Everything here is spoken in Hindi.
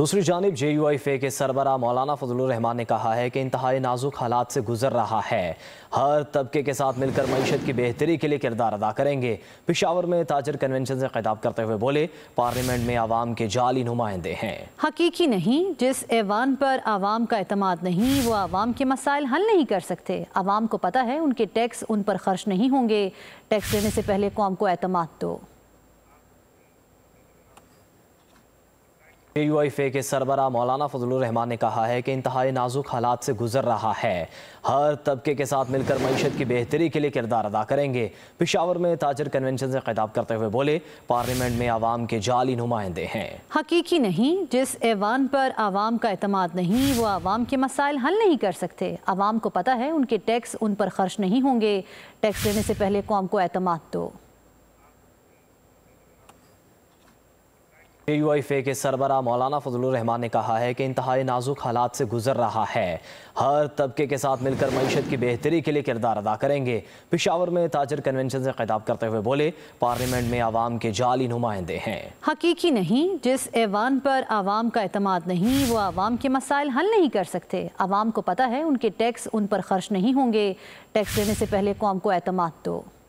दूसरी जानब जे यू आई ए के सरबरा मौलाना फजलरहमान ने कहा है कि इंतहाई नाजुक हालात से गुजर रहा है हर तबके के साथ मिलकर मीशत की बेहतरी के लिए किरदार अदा करेंगे पिशावर में ताजर कन्वेंशन से खिताब करते हुए बोले पार्लियामेंट में आवाम के जाली नुमाइंदे हैं हकीकी नहीं जिस ऐवान पर आवाम का अतमाद नहीं वो आवाम के मसाइल हल नहीं कर सकते आवाम को पता है उनके टैक्स उन पर खर्च नहीं होंगे टैक्स देने से पहले कौम को अतमाद दो ए यू आई फे के सरबरा मौलाना फजलरहमान ने कहा है कि इंतहाई नाजुक हालात से गुजर रहा है हर तबके के साथ मिलकर मीशत की बेहतरी के लिए किरदार अदा करेंगे पिशावर में ताजर कन्वेंशन से खिताब करते हुए बोले पार्लियामेंट में आवाम के जाली नुमाइंदे हैं हकीकी नहीं जिस ऐवान पर आवाम का अतमाद नहीं वो आवाम के मसाइल हल नहीं कर सकते आवाम को पता है उनके टैक्स उन पर खर्च नहीं होंगे टैक्स देने से पहले कौम को अतमाद दो यूएफए के सरबरा मौलाना फजलान ने कहा है कि इंतहाई नाजुक हालात से गुजर रहा है हर तबके के साथ मिलकर मीशत की बेहतरी के लिए किरदार अदा करेंगे पिशावर में ताजर कन्वेंशन से खिताब करते हुए बोले पार्लियामेंट में आवाम के जाली नुमाइंदे हैं हकीकी नहीं जिस ऐवान पर आवाम का अतमाद नहीं वो आवाम के मसाइल हल नहीं कर सकते आवाम को पता है उनके टैक्स उन पर खर्च नहीं होंगे टैक्स देने से पहले कौम को अतमाद दो